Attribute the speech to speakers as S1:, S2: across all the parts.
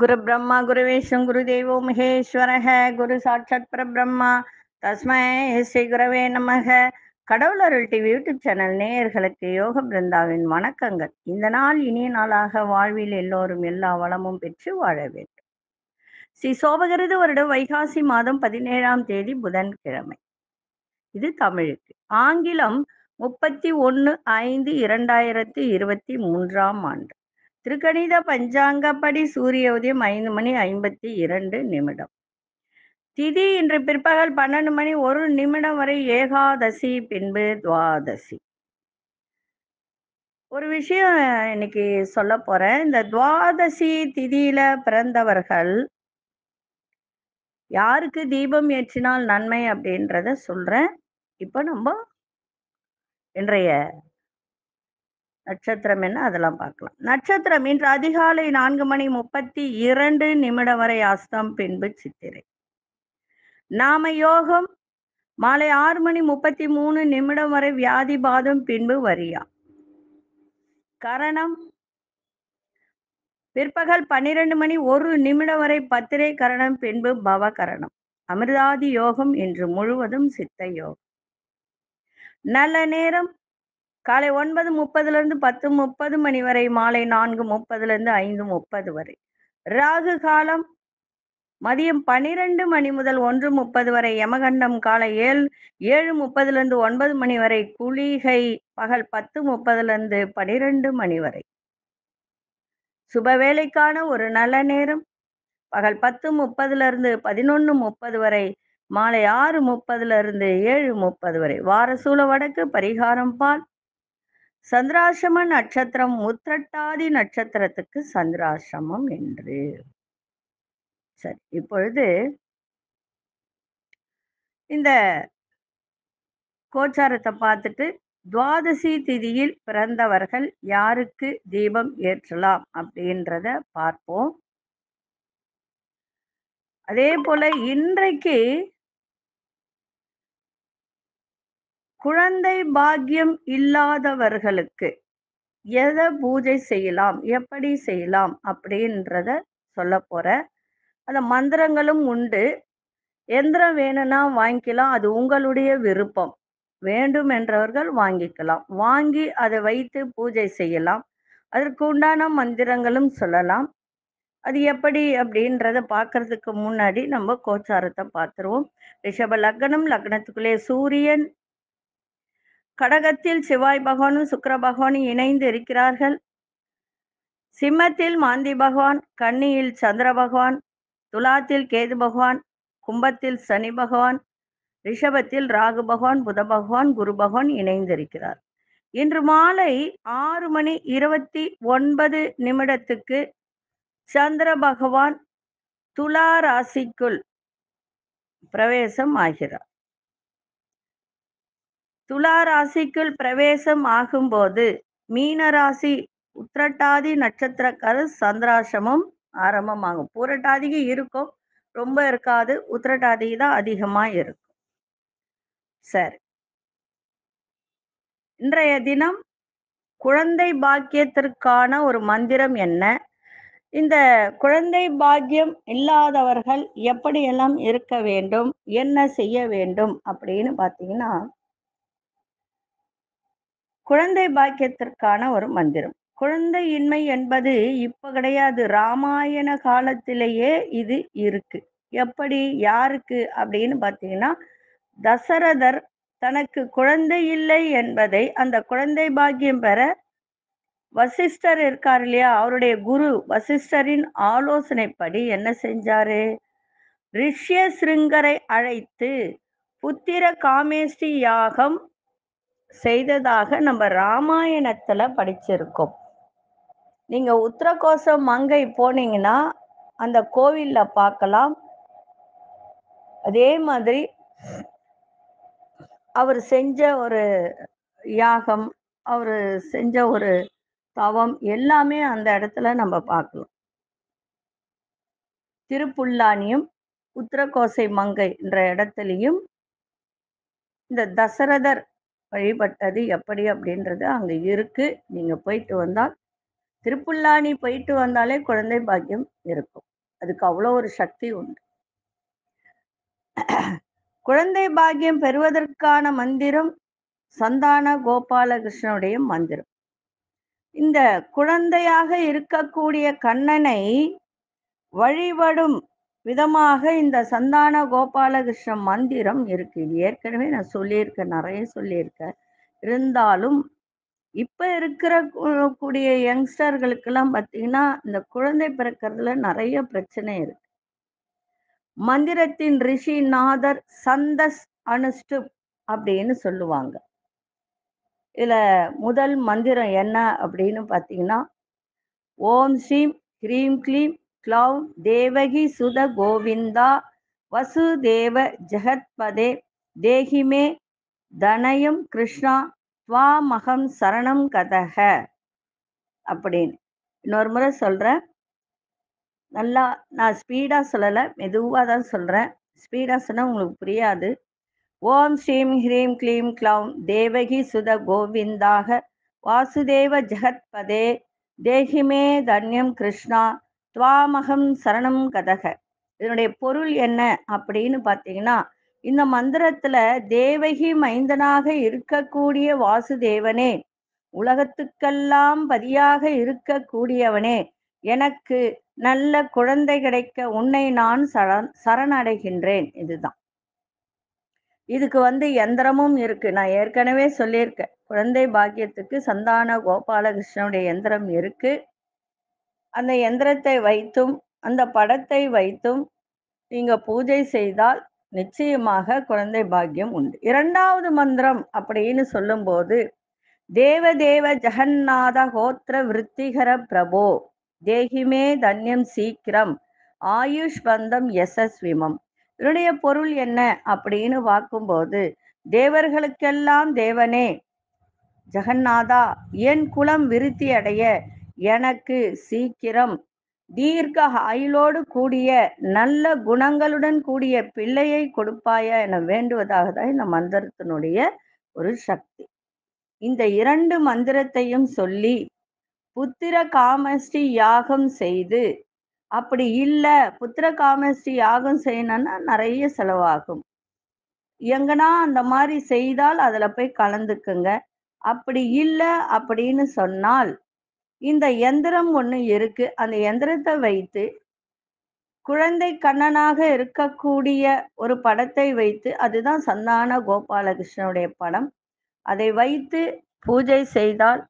S1: குரு பிரம்மா குரு விஷ்ணு குரு தெய்வோ மகேஸ்வரக குரு சாட்சாத் பிரம்மா தஸ்மே ஸ்ரீ குரவே நமக அருள் டிவி யூடியூப் சேனல் நேயர்களுக்கு யோக பிருந்தாவின் வணக்கங்கள் இந்த நாள் இனிய நாளாக வாழ்வில் எல்லோரும் எல்லா வளமும் பெற்று வாழ வேண்டும் ஸ்ரீ சோபகிருது வருடம் வைகாசி மாதம் பதினேழாம் தேதி புதன்கிழமை இது தமிழுக்கு ஆங்கிலம் முப்பத்தி ஒன்று ஐந்து இரண்டாயிரத்தி இருபத்தி மூன்றாம் ஆண்டு திருக்கணித பஞ்சாங்கப்படி சூரிய உதயம் ஐந்து மணி ஐம்பத்தி இரண்டு நிமிடம் திதி இன்று பிற்பகல் பன்னெண்டு மணி ஒரு நிமிடம் வரை ஏகாதசி பின்பு துவாதசி ஒரு விஷயம் இன்னைக்கு சொல்ல போறேன் இந்த துவாதசி திதியில பிறந்தவர்கள் யாருக்கு தீபம் ஏற்றினால் நன்மை அப்படின்றத சொல்றேன் இப்போ நம்ம இன்றைய நட்சத்திரம் என்ன அதெல்லாம் பார்க்கலாம் நட்சத்திரம் இன்று அதிகாலை நான்கு மணி முப்பத்தி இரண்டு நிமிடம் வரை அஸ்தம் பின்பு சித்திரை நாம யோகம் மாலை ஆறு மணி முப்பத்தி மூணு நிமிடம் வரை வியாதி பாதம் பின்பு வரியா கரணம் பிற்பகல் பன்னிரண்டு மணி ஒரு நிமிடம் வரை பத்திரை கரணம் பின்பு பவ கரணம் அமிர்தாதி யோகம் இன்று முழுவதும் சித்த யோகம் நல்ல நேரம் காலை ஒன்பது முப்பதுலேருந்து பத்து முப்பது மணி வரை மாலை நான்கு முப்பதுலேருந்து ஐந்து முப்பது வரை ராகு காலம் மதியம் பனிரெண்டு மணி முதல் ஒன்று முப்பது வரை யமகண்டம் காலை ஏழு ஏழு முப்பதுலேருந்து ஒன்பது மணி வரை குளிகை பகல் பத்து முப்பதுலேருந்து பனிரெண்டு மணி வரை சுப வேலைக்கான ஒரு நல்ல நேரம் பகல் பத்து முப்பதுலேருந்து பதினொன்று முப்பது வரை மாலை ஆறு இருந்து ஏழு முப்பது வரை வாரசூல வடக்கு பரிகாரம் பால் சந்திராசிரம நட்சத்திரம் முத்திரட்டாதி நட்சத்திரத்துக்கு சந்திராசிரமம் என்று சரி இப்பொழுது இந்த கோச்சாரத்தை பார்த்துட்டு துவாதசி திதியில் பிறந்தவர்கள் யாருக்கு தீபம் ஏற்றலாம் அப்படின்றத பார்ப்போம் அதே போல இன்றைக்கு குழந்தை பாக்கியம் இல்லாதவர்களுக்கு எதை பூஜை செய்யலாம் எப்படி செய்யலாம் அப்படின்றத சொல்ல போற அந்த மந்திரங்களும் உண்டு எந்திரம் வேணும்னா வாங்கிக்கலாம் அது உங்களுடைய விருப்பம் வேண்டும் என்றவர்கள் வாங்கிக்கலாம் வாங்கி அதை வைத்து பூஜை செய்யலாம் அதற்கு உண்டான மந்திரங்களும் சொல்லலாம் அது எப்படி அப்படின்றத பார்க்கறதுக்கு முன்னாடி நம்ம கோச்சாரத்தை பார்த்துருவோம் ரிஷப லக்னம் லக்னத்துக்குள்ளே சூரியன் கடகத்தில் சிவாய் பகவானும் சுக்கர பகவானும் இணைந்து இருக்கிறார்கள் சிம்மத்தில் மாந்தி பகவான் கன்னியில் சந்திர பகவான் துலாத்தில் கேது பகவான் கும்பத்தில் சனி பகவான் ரிஷபத்தில் ராகு பகவான் புத பகவான் குரு பகவான் இணைந்திருக்கிறார் இன்று மாலை ஆறு மணி இருபத்தி ஒன்பது நிமிடத்துக்கு சந்திர பகவான் துலா ராசிக்குள் பிரவேசம் ஆகிறார் துலா ராசிக்குள் பிரவேசம் ஆகும்போது மீன ராசி உத்திரட்டாதி நட்சத்திரக்காரர் சந்திராசிரமம் ஆரம்பமாகும் பூரட்டாதிக்கு இருக்கும் ரொம்ப இருக்காது உத்திரட்டாதி தான் அதிகமா இருக்கும் சரி இன்றைய தினம் குழந்தை பாக்கியத்திற்கான ஒரு மந்திரம் என்ன இந்த குழந்தை பாக்கியம் இல்லாதவர்கள் எப்படியெல்லாம் இருக்க வேண்டும் என்ன செய்ய வேண்டும் அப்படின்னு பார்த்தீங்கன்னா குழந்தை பாக்கியத்திற்கான ஒரு மந்திரம் குழந்தை இன்மை என்பது இப்ப கிடையாது ராமாயண காலத்திலேயே இது இருக்கு எப்படி யாருக்கு அப்படின்னு பார்த்தீங்கன்னா தசரதர் தனக்கு குழந்தை இல்லை என்பதை அந்த குழந்தை பாக்கியம் பெற வசிஷ்டர் இருக்கார் இல்லையா அவருடைய குரு வசிஷ்டரின் ஆலோசனைப்படி என்ன செஞ்சாரு ரிஷ்ய சிருங்கரை அழைத்து புத்திர காமேஷ்டி யாகம் செய்ததாக நம்ம ராமாயணத்துல படிச்சிருக்கோம் நீங்க உத்தரகோசம் மங்கை போனீங்கன்னா அந்த கோவில்ல பார்க்கலாம் அதே மாதிரி அவர் செஞ்ச ஒரு யாகம் அவர் செஞ்ச ஒரு தவம் எல்லாமே அந்த இடத்துல நம்ம பார்க்கலாம் திருப்புல்லானியும் உத்தரகோசை மங்கை என்ற இடத்துலையும் இந்த தசரதர் வழிபட்டது எப்படி அப்படின்றது அங்கே இருக்குது நீங்கள் போயிட்டு வந்தால் திருப்புல்லாணி போயிட்டு வந்தாலே குழந்தை பாக்கியம் இருக்கும் அதுக்கு அவ்வளோ ஒரு சக்தி உண்டு குழந்தை பாக்கியம் பெறுவதற்கான மந்திரம் சந்தான கோபாலகிருஷ்ணனுடைய மந்திரம் இந்த குழந்தையாக இருக்கக்கூடிய கண்ணனை வழிபடும் விதமாக இந்த சந்தான கோபாலகிருஷ்ண மந்திரம் இருக்கு இது ஏற்கனவே நான் சொல்லியிருக்கேன் நிறைய சொல்லியிருக்கேன் இருந்தாலும் இப்போ இருக்கிற கூடிய யங்ஸ்டர்களுக்கெல்லாம் பார்த்தீங்கன்னா இந்த குழந்தை பிறக்கிறதுல நிறைய பிரச்சனை இருக்கு மந்திரத்தின் ரிஷி நாதர் சந்தஸ் அனுஷ்டு அப்படின்னு சொல்லுவாங்க இதில் முதல் மந்திரம் என்ன அப்படின்னு பார்த்தீங்கன்னா ஓம் ஸ்ரீம் கிரீம் க்ளீம் க்ளௌம் தேவகி சுத கோவிந்தா வசுதேவ ஜெகத்பதே தேகிமே தனயம் கிருஷ்ணா துவாமகம் சரணம் கதக அப்படின்னு இன்னொரு முறை சொல்கிறேன் நல்லா நான் ஸ்பீடாக சொல்லலை மெதுவாக தான் சொல்கிறேன் ஸ்பீடாக சொன்னால் உங்களுக்கு புரியாது ஓம் ஸ்ரீம் ஹ்ரீம் க்ளீம் க்ளௌம் தேவகி சுத கோவிந்தாக வாசுதேவ ஜெகத்பதே தேகிமே தன்யம் கிருஷ்ணா துவாமகம் சரணம் கதக இதனுடைய பொருள் என்ன அப்படின்னு பார்த்தீங்கன்னா இந்த மந்திரத்துல தேவகி மைந்தனாக இருக்கக்கூடிய வாசுதேவனே உலகத்துக்கெல்லாம் பதியாக இருக்கக்கூடியவனே எனக்கு நல்ல குழந்தை கிடைக்க உன்னை நான் சரண் சரணடைகின்றேன் இதுதான் இதுக்கு வந்து எந்திரமும் இருக்கு நான் ஏற்கனவே சொல்லியிருக்கேன் குழந்தை பாக்கியத்துக்கு சந்தான கோபாலகிருஷ்ணனுடைய எந்திரம் இருக்கு அந்த எந்திரத்தை வைத்தும் அந்த படத்தை வைத்தும் நீங்கள் பூஜை செய்தால் நிச்சயமாக குழந்தை பாக்கியம் உண்டு இரண்டாவது மந்திரம் அப்படின்னு சொல்லும்போது தேவ தேவ ஜெகநாத கோத்திர விருத்திகர பிரபோ தேகிமே தன்யம் சீக்கிரம் ஆயுஷ் பந்தம் யசஸ்விமம் இதனுடைய பொருள் என்ன அப்படின்னு பார்க்கும்போது தேவர்களுக்கெல்லாம் தேவனே ஜெகநாதா என் குலம் விருத்தி அடைய எனக்கு சீக்கிரம் தீர்க்க ஆயுளோடு கூடிய நல்ல குணங்களுடன் கூடிய பிள்ளையை கொடுப்பாயா என வேண்டுவதாக தான் இந்த மந்திரத்தினுடைய ஒரு சக்தி இந்த இரண்டு மந்திரத்தையும் சொல்லி புத்திர காமஸ்ரீ யாகம் செய்து அப்படி இல்லை புத்திர காமஸ்ரீ யாகம் செய்யணும்னா நிறைய செலவாகும் எங்கன்னா அந்த மாதிரி செய்தால் அதில் போய் கலந்துக்குங்க அப்படி இல்லை அப்படின்னு சொன்னால் இந்த எந்திரம் ஒண்ணு இருக்கு அந்த எந்திரத்தை வைத்து குழந்தை கண்ணனாக இருக்கக்கூடிய ஒரு படத்தை வைத்து அதுதான் சந்தான கோபாலகிருஷ்ணனுடைய படம் அதை வைத்து பூஜை செய்தால்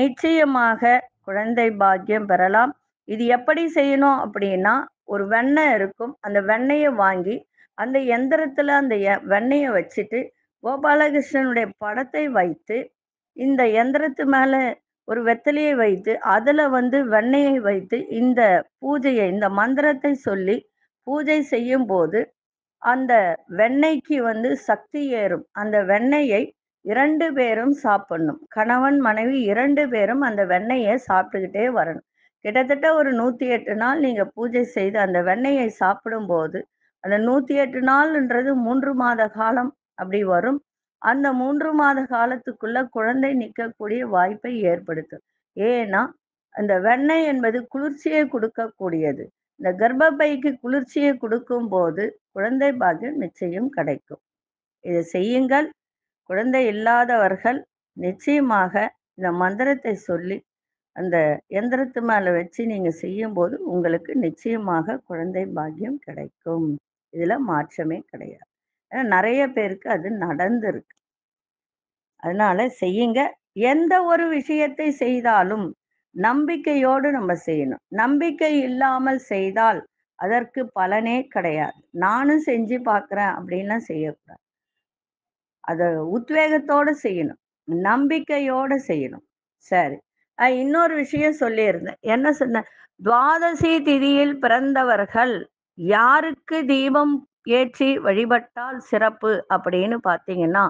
S1: நிச்சயமாக குழந்தை பாக்கியம் பெறலாம் இது எப்படி செய்யணும் அப்படின்னா ஒரு வெண்ணெய் இருக்கும் அந்த வெண்ணெயை வாங்கி அந்த எந்திரத்துல அந்த வெண்ணெயை வச்சுட்டு கோபாலகிருஷ்ணனுடைய படத்தை வைத்து இந்த எந்திரத்து மேல ஒரு வெத்தலையை வைத்து அதில் வந்து வெண்ணெயை வைத்து இந்த பூஜையை இந்த மந்திரத்தை சொல்லி பூஜை செய்யும் போது அந்த வெண்ணெய்க்கு வந்து சக்தி ஏறும் அந்த வெண்ணெயை இரண்டு பேரும் சாப்பிடணும் கணவன் மனைவி இரண்டு பேரும் அந்த வெண்ணெயை சாப்பிட்டுக்கிட்டே வரணும் கிட்டத்தட்ட ஒரு நூற்றி எட்டு நாள் நீங்கள் பூஜை செய்து அந்த வெண்ணெயை சாப்பிடும்போது அந்த நூற்றி எட்டு நாள்ன்றது மூன்று மாத காலம் அப்படி வரும் அந்த மூன்று மாத காலத்துக்குள்ள குழந்தை நிற்கக்கூடிய வாய்ப்பை ஏற்படுத்தும் ஏன்னா அந்த வெண்ணெய் என்பது குளிர்ச்சியை கொடுக்கக்கூடியது இந்த கர்ப்பப்பைக்கு குளிர்ச்சியை கொடுக்கும் போது குழந்தை பாக்கியம் நிச்சயம் கிடைக்கும் இதை செய்யுங்கள் குழந்தை இல்லாதவர்கள் நிச்சயமாக இந்த மந்திரத்தை சொல்லி அந்த எந்திரத்து மேலே வச்சு நீங்கள் செய்யும்போது உங்களுக்கு நிச்சயமாக குழந்தை பாக்கியம் கிடைக்கும் இதில் மாற்றமே கிடையாது ஏன்னா நிறைய பேருக்கு அது நடந்திருக்கு அதனால செய்யுங்க எந்த ஒரு விஷயத்தை செய்தாலும் நம்பிக்கையோடு நம்ம செய்யணும் நம்பிக்கை இல்லாமல் செய்தால் அதற்கு பலனே கிடையாது நானும் செஞ்சு பார்க்குறேன் அப்படின்லாம் செய்யக்கூடாது அதை உத்வேகத்தோடு செய்யணும் நம்பிக்கையோடு செய்யணும் சரி இன்னொரு விஷயம் சொல்லியிருந்தேன் என்ன சொன்ன துவாதசி திதியில் பிறந்தவர்கள் யாருக்கு தீபம் ஏற்றி வழிபட்டால் சிறப்பு அப்படின்னு பார்த்தீங்கன்னா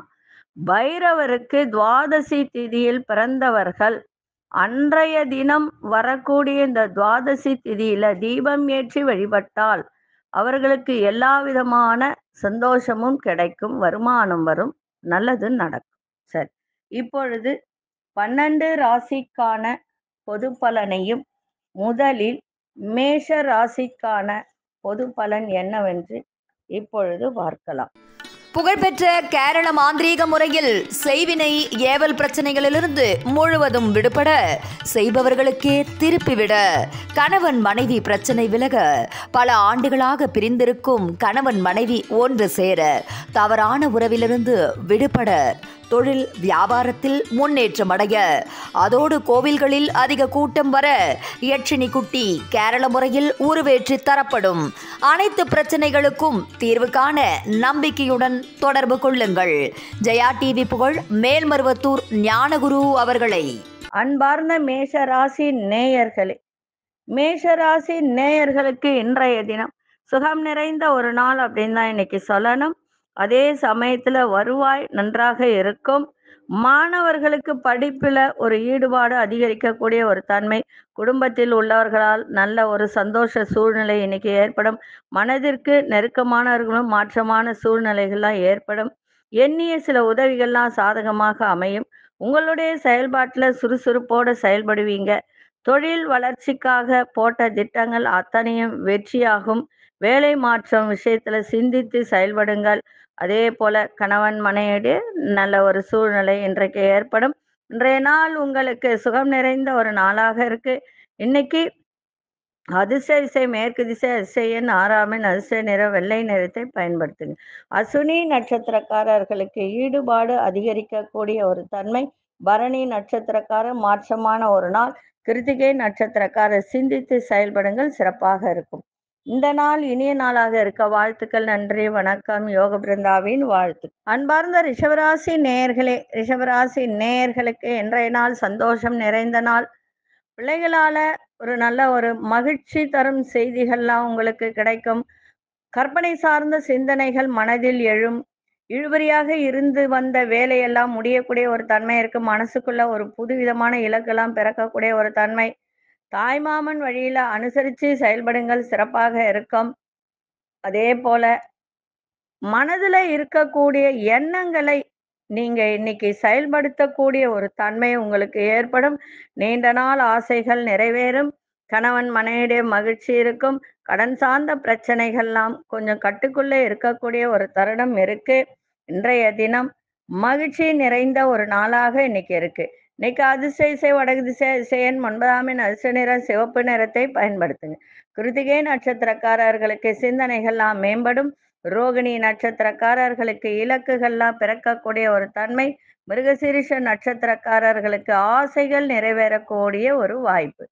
S1: பைரவருக்கு துவாதசி திதியில் பிறந்தவர்கள் அன்றைய தினம் வரக்கூடிய இந்த துவாதசி திதியில தீபம் ஏற்றி வழிபட்டால் அவர்களுக்கு எல்லா விதமான சந்தோஷமும் கிடைக்கும் வருமானம் வரும் நல்லது நடக்கும் சரி இப்பொழுது பன்னெண்டு ராசிக்கான பொது பலனையும் முதலில் மேஷ ராசிக்கான பொது பலன் என்னவென்று இப்பொழுது பார்க்கலாம்
S2: புகழ்பெற்ற கேரள மாந்திரீக முறையில் செய்வினை ஏவல் பிரச்சனைகளிலிருந்து முழுவதும் விடுபட செய்பவர்களுக்கே திருப்பிவிட கணவன் மனைவி பிரச்சனை விலக பல ஆண்டுகளாக பிரிந்திருக்கும் கணவன் மனைவி ஒன்று சேர தவறான உறவிலிருந்து விடுபட தொழில் வியாபாரத்தில் முன்னேற்றம் அடைய அதோடு கோவில்களில் அதிக கூட்டம் வர யட்சினி குட்டி கேரள முறையில் உருவேற்றி தரப்படும் அனைத்து பிரச்சனைகளுக்கும் தீர்வு காண நம்பிக்கையுடன் தொடர்பு கொள்ளுங்கள் ஜெயா டிவி புகழ் மேல்மருவத்தூர் ஞானகுரு அவர்களை
S1: அன்பார்ந்த மேஷராசி நேயர்களே மேஷராசி நேயர்களுக்கு இன்றைய தினம் சுகம் நிறைந்த ஒரு நாள் அப்படின்னு தான் இன்னைக்கு சொல்லணும் அதே சமயத்துல வருவாய் நன்றாக இருக்கும் மாணவர்களுக்கு படிப்புல ஒரு ஈடுபாடு அதிகரிக்கக்கூடிய ஒரு தன்மை குடும்பத்தில் உள்ளவர்களால் நல்ல ஒரு சந்தோஷ சூழ்நிலை இன்னைக்கு ஏற்படும் மனதிற்கு நெருக்கமானவர்களும் மாற்றமான சூழ்நிலைகள்லாம் ஏற்படும் எண்ணிய சில உதவிகள்லாம் சாதகமாக அமையும் உங்களுடைய செயல்பாட்டில் சுறுசுறுப்போடு செயல்படுவீங்க தொழில் வளர்ச்சிக்காக போட்ட திட்டங்கள் அத்தனையும் வெற்றியாகும் வேலை மாற்றம் விஷயத்துல சிந்தித்து செயல்படுங்கள் அதே போல கணவன் மனையடி நல்ல ஒரு சூழ்நிலை இன்றைக்கு ஏற்படும் இன்றைய நாள் உங்களுக்கு சுகம் நிறைந்த ஒரு நாளாக இருக்கு இன்னைக்கு அதிசய திசை மேற்கு திசை அதிசயன் ஆறாமின் அதிசய நிற வெள்ளை நிறத்தை பயன்படுத்துங்க அசுனி நட்சத்திரக்காரர்களுக்கு ஈடுபாடு அதிகரிக்கக்கூடிய ஒரு தன்மை பரணி நட்சத்திரக்காரர் மாற்றமான ஒரு நாள் கிருத்திகை நட்சத்திரக்காரர் சிந்தித்து செயல்படுங்கள் சிறப்பாக இருக்கும் இந்த நாள் இனிய நாளாக இருக்க வாழ்த்துக்கள் நன்றி வணக்கம் யோக பிருந்தாவின் வாழ்த்து அன்பார்ந்த ரிஷவராசி நேர்களே ரிஷவராசி நேர்களுக்கு இன்றைய நாள் சந்தோஷம் நிறைந்த நாள் பிள்ளைகளால ஒரு நல்ல ஒரு மகிழ்ச்சி தரும் செய்திகள்லாம் உங்களுக்கு கிடைக்கும் கற்பனை சார்ந்த சிந்தனைகள் மனதில் எழும் இழுபறியாக இருந்து வந்த வேலையெல்லாம் முடியக்கூடிய ஒரு தன்மை இருக்கு மனசுக்குள்ள ஒரு புதுவிதமான இலக்கெல்லாம் பிறக்கக்கூடிய ஒரு தன்மை தாய்மாமன் வழியில அனுசரித்து செயல்படுங்கள் சிறப்பாக இருக்கும் அதே போல மனதுல இருக்கக்கூடிய எண்ணங்களை நீங்க இன்னைக்கு செயல்படுத்தக்கூடிய ஒரு தன்மை உங்களுக்கு ஏற்படும் நீண்ட நாள் ஆசைகள் நிறைவேறும் கணவன் மனைவிடைய மகிழ்ச்சி இருக்கும் கடன் சார்ந்த பிரச்சனைகள்லாம் கொஞ்சம் கட்டுக்குள்ளே இருக்கக்கூடிய ஒரு தருணம் இருக்கு இன்றைய தினம் மகிழ்ச்சி நிறைந்த ஒரு நாளாக இன்னைக்கு இருக்கு இன்னைக்கு அதிசய இசை வடகு திசை இசையன் ஒன்பதாமின் அதிச நிற சிவப்பு நிறத்தை பயன்படுத்துங்க கிருத்திகை நட்சத்திரக்காரர்களுக்கு சிந்தனைகள்லாம் மேம்படும் ரோகிணி நட்சத்திரக்காரர்களுக்கு இலக்குகள்லாம் பிறக்கக்கூடிய ஒரு தன்மை மிருகசீரிஷ நட்சத்திரக்காரர்களுக்கு ஆசைகள் நிறைவேறக்கூடிய ஒரு வாய்ப்பு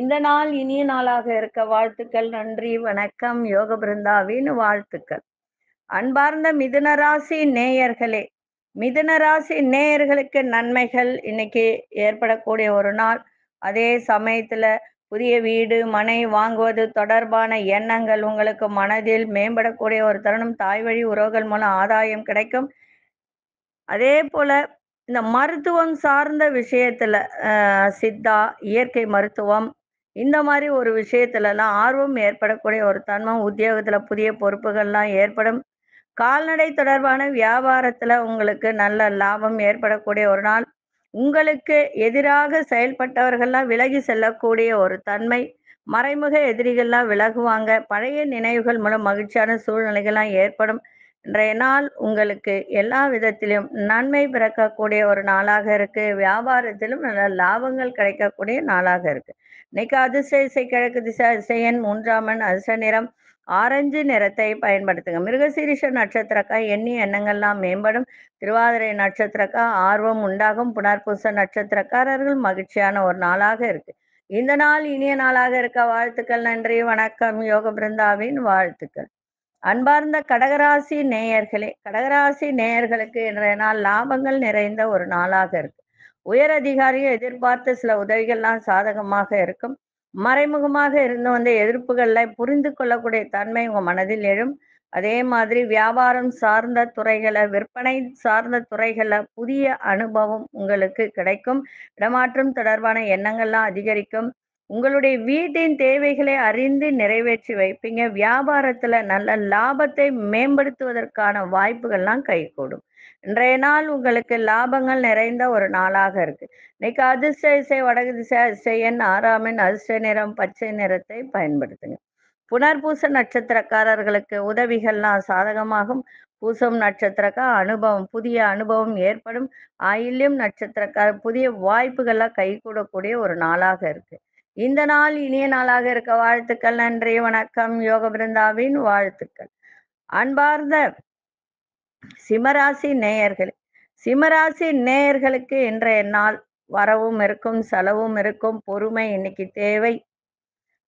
S1: இந்த நாள் இனிய நாளாக இருக்க வாழ்த்துக்கள் நன்றி வணக்கம் யோக பிருந்தாவின் வாழ்த்துக்கள் அன்பார்ந்த மிதுன ராசி நேயர்களே மிதனராசி நேயர்களுக்கு நன்மைகள் இன்னைக்கு ஏற்படக்கூடிய ஒரு நாள் அதே சமயத்துல புதிய வீடு மனை வாங்குவது தொடர்பான எண்ணங்கள் உங்களுக்கு மனதில் மேம்படக்கூடிய ஒரு தருணம் தாய் வழி உறவுகள் மூலம் ஆதாயம் கிடைக்கும் அதே போல இந்த மருத்துவம் சார்ந்த விஷயத்துல சித்தா இயற்கை மருத்துவம் இந்த மாதிரி ஒரு விஷயத்துலலாம் ஆர்வம் ஏற்படக்கூடிய ஒரு தன்மம் உத்தியோகத்துல புதிய பொறுப்புகள்லாம் ஏற்படும் கால்நடை தொடர்பான வியாபாரத்துல உங்களுக்கு நல்ல லாபம் ஏற்படக்கூடிய ஒரு நாள் உங்களுக்கு எதிராக செயல்பட்டவர்கள்லாம் விலகி செல்லக்கூடிய ஒரு தன்மை மறைமுக எதிரிகள்லாம் விலகுவாங்க பழைய நினைவுகள் மூலம் மகிழ்ச்சியான சூழ்நிலைகள்லாம் ஏற்படும் இன்றைய நாள் உங்களுக்கு எல்லா விதத்திலும் நன்மை பிறக்கக்கூடிய ஒரு நாளாக இருக்கு வியாபாரத்திலும் நல்ல லாபங்கள் கிடைக்கக்கூடிய நாளாக இருக்கு இன்னைக்கு அதிர்ஷ்ட இசை கிழக்கு திசை அதிசயன் மூன்றாம் அதிச நிறம் ஆரஞ்சு நிறத்தை பயன்படுத்துங்க மிருகசீரிஷ நட்சத்திரக்கா எண்ணி எண்ணங்கள்லாம் மேம்படும் திருவாதிரை நட்சத்திரக்கா ஆர்வம் உண்டாகும் புனர்பூச நட்சத்திரக்காரர்கள் மகிழ்ச்சியான ஒரு நாளாக இருக்கு இந்த நாள் இனிய நாளாக இருக்க வாழ்த்துக்கள் நன்றி வணக்கம் யோக பிருந்தாவின் வாழ்த்துக்கள் அன்பார்ந்த கடகராசி நேயர்களே கடகராசி நேயர்களுக்கு இன்றைய நாள் லாபங்கள் நிறைந்த ஒரு நாளாக இருக்கு உயர் அதிகாரியை எதிர்பார்த்த சில உதவிகள்லாம் சாதகமாக இருக்கும் மறைமுகமாக இருந்து வந்த எதிர்ப்புகளை புரிந்து கொள்ளக்கூடிய தன்மை உங்க மனதில் எழும் அதே மாதிரி வியாபாரம் சார்ந்த துறைகளை விற்பனை சார்ந்த துறைகளை புதிய அனுபவம் உங்களுக்கு கிடைக்கும் இடமாற்றம் தொடர்பான எண்ணங்கள்லாம் அதிகரிக்கும் உங்களுடைய வீட்டின் தேவைகளை அறிந்து நிறைவேற்றி வைப்பீங்க வியாபாரத்துல நல்ல லாபத்தை மேம்படுத்துவதற்கான வாய்ப்புகள்லாம் கைகூடும் இன்றைய நாள் உங்களுக்கு லாபங்கள் நிறைந்த ஒரு நாளாக இருக்கு இன்னைக்கு அதிர்ஷ்ட இசை வடகு திசை அதிசயன் ஆறாமின் அதிர்ஷ்ட நிறம் பச்சை நிறத்தை பயன்படுத்துங்க புனர்பூச நட்சத்திரக்காரர்களுக்கு உதவிகள்லாம் சாதகமாகும் பூசம் நட்சத்திரக்க அனுபவம் புதிய அனுபவம் ஏற்படும் ஆயில்யம் நட்சத்திரக்கார புதிய வாய்ப்புகள்லாம் கூடக்கூடிய ஒரு நாளாக இருக்கு இந்த நாள் இனிய நாளாக இருக்க வாழ்த்துக்கள் நன்றி வணக்கம் யோக பிருந்தாவின் வாழ்த்துக்கள் அன்பார்ந்த சிம்மராசி நேயர்கள் சிம்மராசி நேயர்களுக்கு இன்றைய நாள் வரவும் இருக்கும் செலவும் இருக்கும் பொறுமை இன்னைக்கு தேவை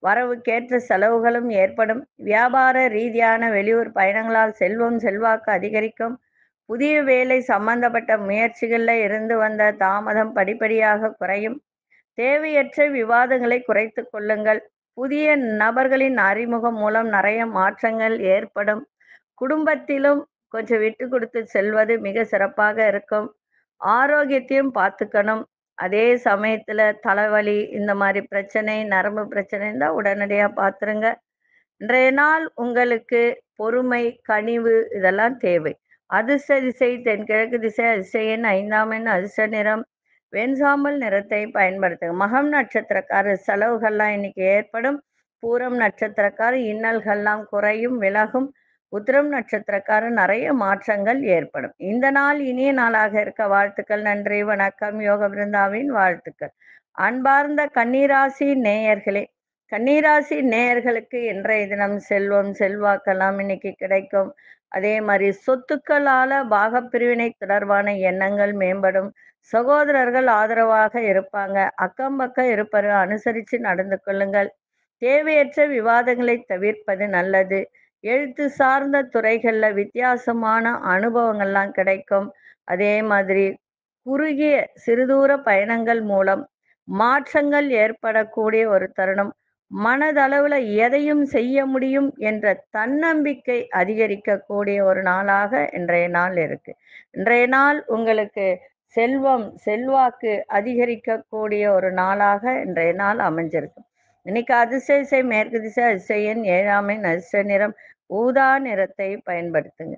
S1: வரவுக்கேற்ற செலவுகளும் ஏற்படும் வியாபார ரீதியான வெளியூர் பயணங்களால் செல்வம் செல்வாக்கு அதிகரிக்கும் புதிய வேலை சம்பந்தப்பட்ட முயற்சிகளில் இருந்து வந்த தாமதம் படிப்படியாக குறையும் தேவையற்ற விவாதங்களை குறைத்து கொள்ளுங்கள் புதிய நபர்களின் அறிமுகம் மூலம் நிறைய மாற்றங்கள் ஏற்படும் குடும்பத்திலும் கொஞ்சம் விட்டு கொடுத்து செல்வது மிக சிறப்பாக இருக்கும் ஆரோக்கியத்தையும் பார்த்துக்கணும் அதே சமயத்துல தலைவலி இந்த மாதிரி பிரச்சனை நரம்பு பிரச்சனை இருந்தால் உடனடியாக பார்த்துருங்க இன்றைய நாள் உங்களுக்கு பொறுமை கனிவு இதெல்லாம் தேவை அதிர்ஷ்ட திசை தென்கிழக்கு திசை அதிசயன் ஐந்தாம் எண் அதிர்ஷ்ட நிறம் வெண்சாம்பல் நிறத்தை பயன்படுத்துங்க மகம் நட்சத்திரக்காரர் செலவுகள்லாம் இன்னைக்கு ஏற்படும் பூரம் நட்சத்திரக்காரர் இன்னல்கள்லாம் குறையும் விலகும் உத்திரம் நட்சத்திரக்காரர் நிறைய மாற்றங்கள் ஏற்படும் இந்த நாள் இனிய நாளாக இருக்க வாழ்த்துக்கள் நன்றி வணக்கம் யோக பிருந்தாவின் வாழ்த்துக்கள் அன்பார்ந்த கன்னிராசி நேயர்களே கன்னிராசி நேயர்களுக்கு இன்றைய தினம் செல்வம் செல்வாக்கெல்லாம் இன்னைக்கு கிடைக்கும் அதே மாதிரி சொத்துக்களால பாகப்பிரிவினை தொடர்பான எண்ணங்கள் மேம்படும் சகோதரர்கள் ஆதரவாக இருப்பாங்க அக்கம் பக்கம் இருப்பதை அனுசரித்து நடந்து கொள்ளுங்கள் தேவையற்ற விவாதங்களை தவிர்ப்பது நல்லது எழுத்து சார்ந்த துறைகளில் வித்தியாசமான அனுபவங்கள்லாம் கிடைக்கும் அதே மாதிரி குறுகிய சிறுதூர பயணங்கள் மூலம் மாற்றங்கள் ஏற்படக்கூடிய ஒரு தருணம் மனதளவில் எதையும் செய்ய முடியும் என்ற தன்னம்பிக்கை அதிகரிக்கக்கூடிய ஒரு நாளாக இன்றைய நாள் இருக்கு இன்றைய நாள் உங்களுக்கு செல்வம் செல்வாக்கு அதிகரிக்கக்கூடிய ஒரு நாளாக இன்றைய நாள் அமைஞ்சிருக்கு இன்னைக்கு அதிசயசை மேற்கு திசை அதிசயன் ஏழாமை நதிச நிறம் ஊதா நிறத்தை பயன்படுத்துங்க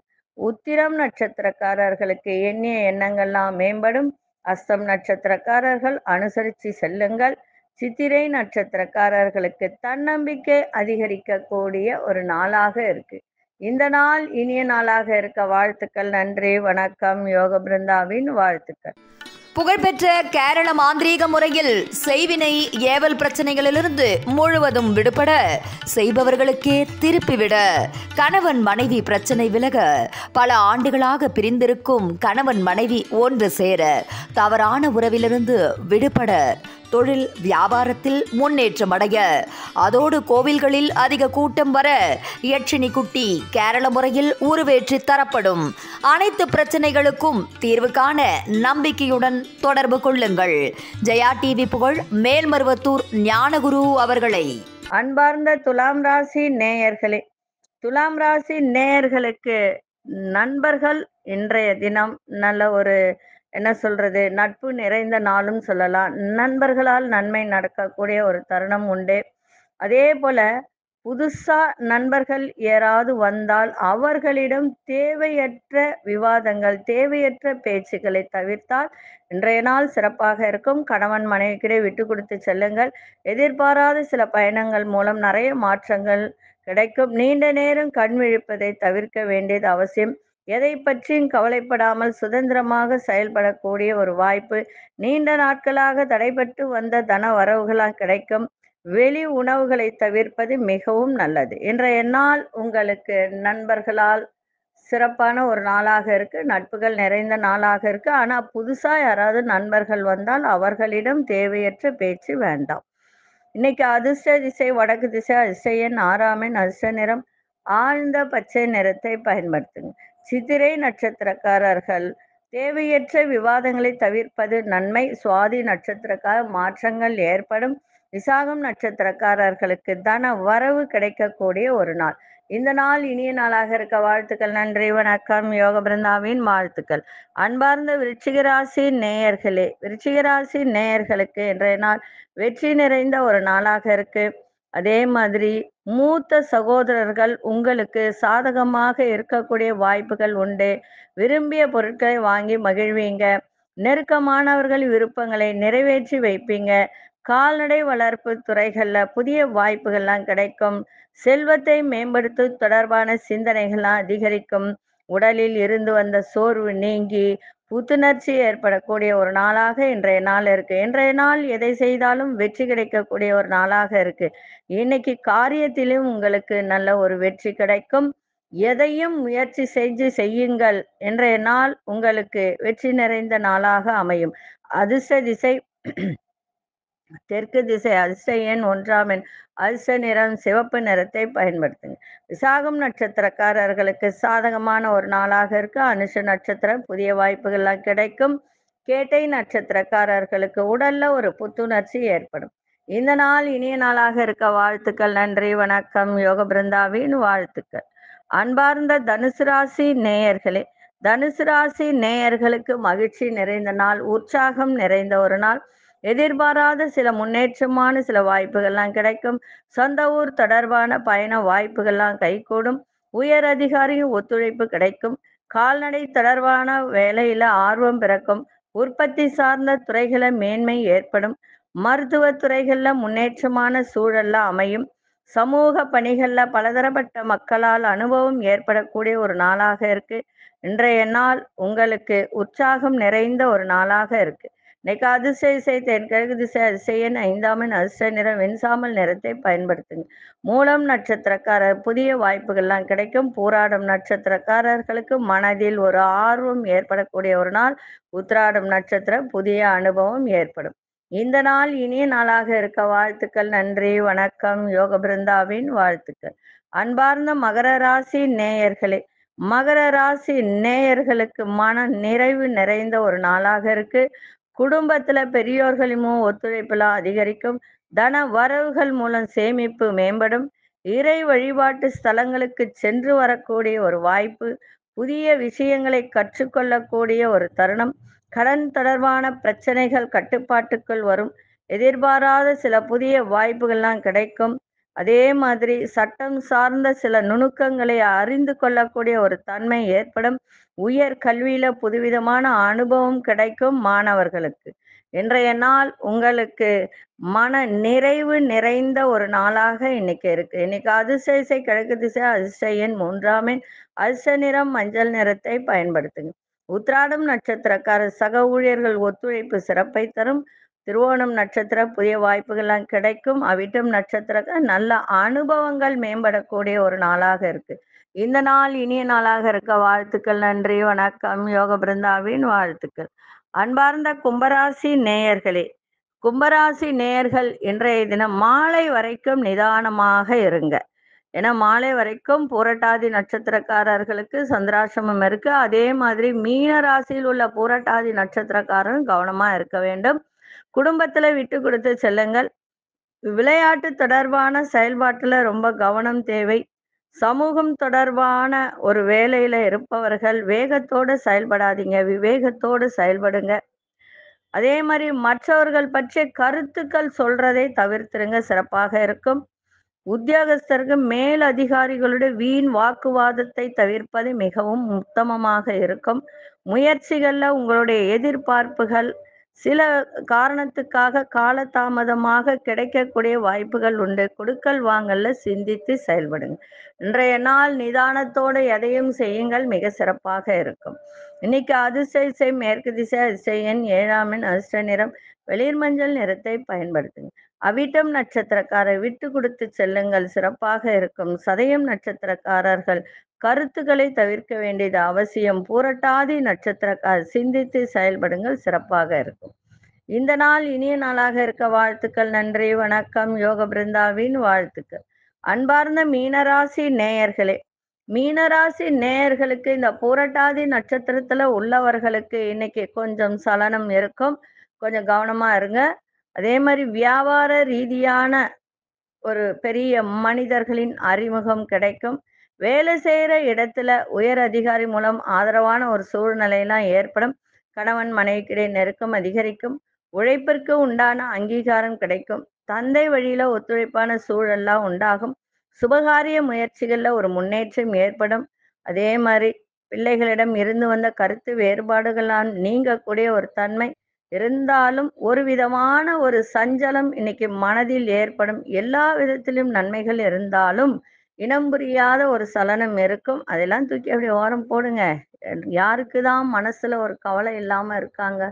S1: உத்திரம் நட்சத்திரக்காரர்களுக்கு எண்ணிய எண்ணங்கள்லாம் மேம்படும் அஸ்தம் நட்சத்திரக்காரர்கள் அனுசரித்து செல்லுங்கள் சித்திரை நட்சத்திரக்காரர்களுக்கு தன்னம்பிக்கை அதிகரிக்கக்கூடிய ஒரு நாளாக இருக்கு இந்த நாள் இனிய நாளாக இருக்க வாழ்த்துக்கள் நன்றி வணக்கம் யோக பிருந்தாவின் வாழ்த்துக்கள்
S2: புகழ்பெற்ற கேரள மாந்திரீக முறையில் செய்வினை ஏவல் பிரச்சனைகளிலிருந்து முழுவதும் விடுபட செய்பவர்களுக்கே திருப்பிவிட கணவன் மனைவி பிரச்சனை விலக பல ஆண்டுகளாக பிரிந்திருக்கும் கணவன் மனைவி ஒன்று சேர தவறான உறவிலிருந்து விடுபட தொழில் வியாபாரத்தில் முன்னேற்றம் அடைய அதோடு கோவில்களில் அதிக கூட்டம் வர யட்சினி குட்டி கேரள முறையில் உருவேற்றி தரப்படும் அனைத்து பிரச்சனைகளுக்கும் தீர்வு காண நம்பிக்கையுடன் தொடர்பு கொள்ளுங்கள் ஜெயா டிவி புகழ் மேல்மருவத்தூர் ஞானகுரு அவர்களை அன்பார்ந்த துலாம் ராசி நேயர்களே
S1: துலாம் ராசி நேயர்களுக்கு நண்பர்கள் இன்றைய தினம் நல்ல ஒரு என்ன சொல்றது நட்பு நிறைந்த நாளும் சொல்லலாம் நண்பர்களால் நன்மை நடக்கக்கூடிய ஒரு தருணம் உண்டு அதே போல புதுசா நண்பர்கள் யாராவது வந்தால் அவர்களிடம் தேவையற்ற விவாதங்கள் தேவையற்ற பேச்சுக்களை தவிர்த்தால் இன்றைய நாள் சிறப்பாக இருக்கும் கணவன் மனைவிக்கிடையே விட்டு கொடுத்து செல்லுங்கள் எதிர்பாராத சில பயணங்கள் மூலம் நிறைய மாற்றங்கள் கிடைக்கும் நீண்ட நேரம் கண் விழிப்பதை தவிர்க்க வேண்டியது அவசியம் எதை பற்றியும் கவலைப்படாமல் சுதந்திரமாக செயல்படக்கூடிய ஒரு வாய்ப்பு நீண்ட நாட்களாக தடைபட்டு வந்த தன வரவுகளாக கிடைக்கும் வெளி உணவுகளை தவிர்ப்பது மிகவும் நல்லது இன்றைய நாள் உங்களுக்கு நண்பர்களால் சிறப்பான ஒரு நாளாக இருக்கு நட்புகள் நிறைந்த நாளாக இருக்கு ஆனா புதுசா யாராவது நண்பர்கள் வந்தால் அவர்களிடம் தேவையற்ற பேச்சு வேண்டாம் இன்னைக்கு அதிர்ஷ்ட திசை வடக்கு திசை அதிசயன் ஆறாமின் அதிர்ஷ்ட நிறம் ஆழ்ந்த பச்சை நிறத்தை பயன்படுத்துங்க சித்திரை நட்சத்திரக்காரர்கள் தேவையற்ற விவாதங்களை தவிர்ப்பது நன்மை சுவாதி நட்சத்திரக்கார மாற்றங்கள் ஏற்படும் விசாகம் நட்சத்திரக்காரர்களுக்கு தன வரவு கிடைக்கக்கூடிய ஒரு நாள் இந்த நாள் இனிய நாளாக இருக்க வாழ்த்துக்கள் நன்றி வணக்கம் யோக பிருந்தாவின் வாழ்த்துக்கள் அன்பார்ந்த விருச்சிகராசி நேயர்களே விருச்சிகராசி நேயர்களுக்கு இன்றைய நாள் வெற்றி நிறைந்த ஒரு நாளாக இருக்கு அதே மாதிரி மூத்த சகோதரர்கள் உங்களுக்கு சாதகமாக இருக்கக்கூடிய வாய்ப்புகள் உண்டு விரும்பிய பொருட்களை வாங்கி மகிழ்வீங்க நெருக்கமானவர்கள் விருப்பங்களை நிறைவேற்றி வைப்பீங்க கால்நடை வளர்ப்பு துறைகளில் புதிய வாய்ப்புகள்லாம் கிடைக்கும் செல்வத்தை மேம்படுத்த தொடர்பான சிந்தனைகள்லாம் அதிகரிக்கும் உடலில் இருந்து வந்த சோர்வு நீங்கி புத்துணர்ச்சி ஏற்படக்கூடிய ஒரு நாளாக இன்றைய நாள் இருக்கு இன்றைய நாள் எதை செய்தாலும் வெற்றி கிடைக்கக்கூடிய ஒரு நாளாக இருக்கு இன்னைக்கு காரியத்திலும் உங்களுக்கு நல்ல ஒரு வெற்றி கிடைக்கும் எதையும் முயற்சி செஞ்சு செய்யுங்கள் இன்றைய நாள் உங்களுக்கு வெற்றி நிறைந்த நாளாக அமையும் அதிர்ஷ்ட திசை தெற்கு திசை அதிர்ஷ்ட எண் ஒன்றாம் எண் நிறம் சிவப்பு நிறத்தை பயன்படுத்துங்க விசாகம் நட்சத்திரக்காரர்களுக்கு சாதகமான ஒரு நாளாக இருக்க அனுஷ நட்சத்திரம் புதிய வாய்ப்புகள்லாம் கிடைக்கும் கேட்டை நட்சத்திரக்காரர்களுக்கு உடல்ல ஒரு புத்துணர்ச்சி ஏற்படும் இந்த நாள் இனிய நாளாக இருக்க வாழ்த்துக்கள் நன்றி வணக்கம் யோக பிருந்தாவின் வாழ்த்துக்கள் அன்பார்ந்த தனுசு ராசி நேயர்களே தனுசு ராசி நேயர்களுக்கு மகிழ்ச்சி நிறைந்த நாள் உற்சாகம் நிறைந்த ஒரு நாள் எதிர்பாராத சில முன்னேற்றமான சில வாய்ப்புகள்லாம் கிடைக்கும் சொந்த ஊர் தொடர்பான பயண வாய்ப்புகள்லாம் கைகூடும் உயர் அதிகாரியும் ஒத்துழைப்பு கிடைக்கும் கால்நடை தொடர்பான வேலையில ஆர்வம் பிறக்கும் உற்பத்தி சார்ந்த துறைகள மேன்மை ஏற்படும் மருத்துவ துறைகள்ல முன்னேற்றமான சூழல்ல அமையும் சமூக பணிகள்ல பலதரப்பட்ட மக்களால் அனுபவம் ஏற்படக்கூடிய ஒரு நாளாக இருக்கு இன்றைய நாள் உங்களுக்கு உற்சாகம் நிறைந்த ஒரு நாளாக இருக்கு இன்னைக்கு அதிசய திசை தென்கிழக்கு திசை அதிசயன் ஐந்தாமின் அதிசய நிறம் வெண்சாமல் நிறத்தை பயன்படுத்துங்க மூலம் நட்சத்திரக்காரர் புதிய வாய்ப்புகள்லாம் கிடைக்கும் பூராடும் நட்சத்திரக்காரர்களுக்கு மனதில் ஒரு ஆர்வம் ஏற்படக்கூடிய ஒரு நாள் உத்ராடும் நட்சத்திரம் புதிய அனுபவம் ஏற்படும் இந்த நாள் இனிய நாளாக இருக்க வாழ்த்துக்கள் நன்றி வணக்கம் யோக பிருந்தாவின் வாழ்த்துக்கள் அன்பார்ந்த மகர ராசி நேயர்களே மகர ராசி நேயர்களுக்கு மன நிறைவு நிறைந்த ஒரு நாளாக இருக்கு குடும்பத்துல பெரியோர்களுமோ ஒத்துழைப்புல அதிகரிக்கும் தன வரவுகள் மூலம் சேமிப்பு மேம்படும் இறை வழிபாட்டு ஸ்தலங்களுக்கு சென்று வரக்கூடிய ஒரு வாய்ப்பு புதிய விஷயங்களை கற்றுக்கொள்ளக்கூடிய ஒரு தருணம் கடன் தொடர்பான பிரச்சனைகள் கட்டுப்பாட்டுக்குள் வரும் எதிர்பாராத சில புதிய வாய்ப்புகள்லாம் கிடைக்கும் அதே மாதிரி சட்டம் சார்ந்த சில நுணுக்கங்களை அறிந்து கொள்ளக்கூடிய ஒரு தன்மை ஏற்படும் உயர் கல்வியில புதுவிதமான அனுபவம் கிடைக்கும் மாணவர்களுக்கு இன்றைய நாள் உங்களுக்கு மன நிறைவு நிறைந்த ஒரு நாளாக இன்னைக்கு இருக்கு இன்னைக்கு அதிசயசை கிழக்கு திசை அதிசயன் மூன்றாமின் அதிச நிறம் மஞ்சள் நிறத்தை பயன்படுத்துங்க உத்ராடம் நட்சத்திரக்கார சக ஊழியர்கள் ஒத்துழைப்பு சிறப்பை தரும் திருவோணம் நட்சத்திர புதிய வாய்ப்புகள்லாம் கிடைக்கும் அவிட்டம் நட்சத்திரக்கு நல்ல அனுபவங்கள் மேம்படக்கூடிய ஒரு நாளாக இருக்கு இந்த நாள் இனிய நாளாக இருக்க வாழ்த்துக்கள் நன்றி வணக்கம் யோக பிருந்தாவின் வாழ்த்துக்கள் அன்பார்ந்த கும்பராசி நேயர்களே கும்பராசி நேயர்கள் இன்றைய தினம் மாலை வரைக்கும் நிதானமாக இருங்க ஏன்னா மாலை வரைக்கும் பூரட்டாதி நட்சத்திரக்காரர்களுக்கு சந்திராசிரமம் இருக்கு அதே மாதிரி மீன ராசியில் உள்ள பூரட்டாதி நட்சத்திரக்காரரும் கவனமா இருக்க வேண்டும் குடும்பத்துல விட்டு கொடுத்து செல்லுங்கள் விளையாட்டு தொடர்பான செயல்பாட்டுல ரொம்ப கவனம் தேவை சமூகம் தொடர்பான ஒரு வேலையில இருப்பவர்கள் வேகத்தோடு செயல்படாதீங்க விவேகத்தோடு செயல்படுங்க அதே மாதிரி மற்றவர்கள் பற்றி கருத்துக்கள் சொல்றதை தவிர்த்துருங்க சிறப்பாக இருக்கும் உத்தியோகஸ்தருக்கு மேல் அதிகாரிகளுடைய வீண் வாக்குவாதத்தை தவிர்ப்பது மிகவும் உத்தமமாக இருக்கும் முயற்சிகள்ல உங்களுடைய எதிர்பார்ப்புகள் சில காரணத்துக்காக காலதாமதமாக கிடைக்கக்கூடிய வாய்ப்புகள் உண்டு கொடுக்கல் வாங்கல்ல சிந்தித்து செயல்படுங்க இன்றைய நாள் நிதானத்தோடு எதையும் செய்யுங்கள் மிக சிறப்பாக இருக்கும் இன்னைக்கு அதிசய மேற்கு திசை அதிசயன் ஏழாமின் அதிர்ஷ்ட நிறம் வெளிர் மஞ்சள் நிறத்தை பயன்படுத்துங்க அவிட்டம் நட்சத்திரக்காரர் விட்டு கொடுத்து செல்லுங்கள் சிறப்பாக இருக்கும் சதயம் நட்சத்திரக்காரர்கள் கருத்துக்களை தவிர்க்க வேண்டியது அவசியம் பூரட்டாதி நட்சத்திரக்கார் சிந்தித்து செயல்படுங்கள் சிறப்பாக இருக்கும் இந்த நாள் இனிய நாளாக இருக்க வாழ்த்துக்கள் நன்றி வணக்கம் யோக பிருந்தாவின் வாழ்த்துக்கள் அன்பார்ந்த மீனராசி நேயர்களே மீனராசி நேயர்களுக்கு இந்த பூரட்டாதி நட்சத்திரத்துல உள்ளவர்களுக்கு இன்னைக்கு கொஞ்சம் சலனம் இருக்கும் கொஞ்சம் கவனமா இருங்க அதே மாதிரி வியாபார ரீதியான ஒரு பெரிய மனிதர்களின் அறிமுகம் கிடைக்கும் வேலை செய்கிற இடத்துல உயர் அதிகாரி மூலம் ஆதரவான ஒரு சூழ்நிலையெல்லாம் ஏற்படும் கணவன் மனைவிக்கிடையே நெருக்கம் அதிகரிக்கும் உழைப்பிற்கு உண்டான அங்கீகாரம் கிடைக்கும் தந்தை வழியில ஒத்துழைப்பான சூழல்லாம் உண்டாகும் சுபகாரிய முயற்சிகளில் ஒரு முன்னேற்றம் ஏற்படும் அதே மாதிரி பிள்ளைகளிடம் இருந்து வந்த கருத்து வேறுபாடுகளால் நீங்கக்கூடிய ஒரு தன்மை இருந்தாலும் ஒரு விதமான ஒரு சஞ்சலம் இன்னைக்கு மனதில் ஏற்படும் எல்லா விதத்திலும் நன்மைகள் இருந்தாலும் இனம் புரியாத ஒரு சலனம் இருக்கும் அதெல்லாம் தூக்கி அப்படி ஓரம் போடுங்க யாருக்கு தான் மனசுல ஒரு கவலை இல்லாம இருக்காங்க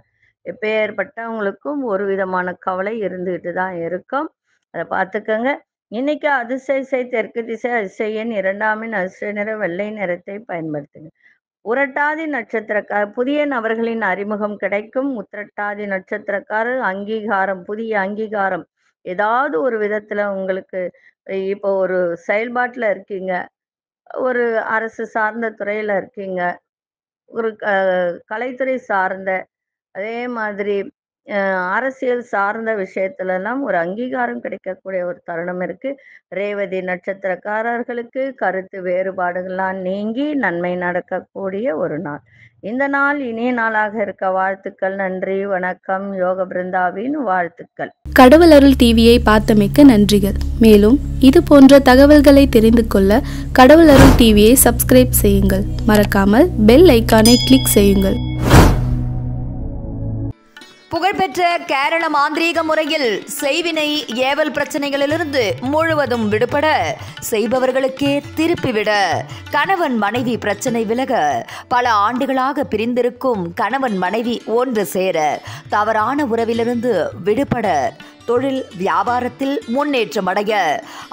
S1: எப்பேற்பட்டவங்களுக்கும் ஒரு விதமான கவலை இருந்துகிட்டு தான் இருக்கும் அதை பார்த்துக்கோங்க இன்னைக்கு அதிசயசை தெற்கு திசை அதிசயன் இரண்டாமின் அதிசய நிற வெள்ளை நிறத்தை பயன்படுத்துங்க உரட்டாதி நட்சத்திரக்கார் புதிய நபர்களின் அறிமுகம் கிடைக்கும் உத்திரட்டாதி நட்சத்திரக்காரர் அங்கீகாரம் புதிய அங்கீகாரம் ஏதாவது ஒரு விதத்துல உங்களுக்கு இப்போ ஒரு செயல்பாட்டில் இருக்கீங்க ஒரு அரசு சார்ந்த துறையில் இருக்கீங்க ஒரு க கலைத்துறை சார்ந்த அதே மாதிரி அரசியல் சார்ந்த விஷயத்துலலாம் ஒரு அங்கீகாரம் கிடைக்கக்கூடிய ஒரு தருணம் இருக்கு ரேவதி நட்சத்திரக்காரர்களுக்கு கருத்து வேறுபாடுகள்லாம் நீங்கி நன்மை நடக்கக்கூடிய ஒரு நாள் இந்த நாள் இனிய நாளாக இருக்க வாழ்த்துக்கள் நன்றி வணக்கம் யோக பிருந்தாவின் வாழ்த்துக்கள் கடவுள் அருள் டிவியை பார்த்தமைக்கு நன்றிகள் மேலும் இது போன்ற தகவல்களை தெரிந்து கொள்ள கடவுள் அருள் டிவியை சப்ஸ்கிரைப் செய்யுங்கள் மறக்காமல் பெல் ஐக்கானை கிளிக் செய்யுங்கள்
S2: புகழ்பெற்ற கேரள மாந்திரீக முறையில் செய்வினை ஏவல் பிரச்சனைகளிலிருந்து முழுவதும் விடுபட செய்பவர்களுக்கே திருப்பிவிட கணவன் மனைவி பிரச்சனை விலக பல ஆண்டுகளாக பிரிந்திருக்கும் கணவன் மனைவி ஒன்று சேர தவறான உறவிலிருந்து விடுபட தொழில் வியாபாரத்தில் முன்னேற்றம் அடைய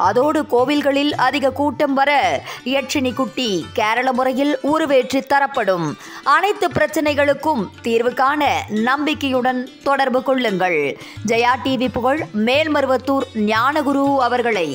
S2: அதோடு கோவில்களில் அதிக கூட்டம் வர யட்சினி குட்டி கேரள முறையில் உருவேற்றி தரப்படும் அனைத்து பிரச்சனைகளுக்கும் தீர்வு காண நம்பிக்கையுடன் தொடர்பு கொள்ளுங்கள் ஜெயா டிவி புகழ் மேல்மருவத்தூர் ஞானகுரு அவர்களை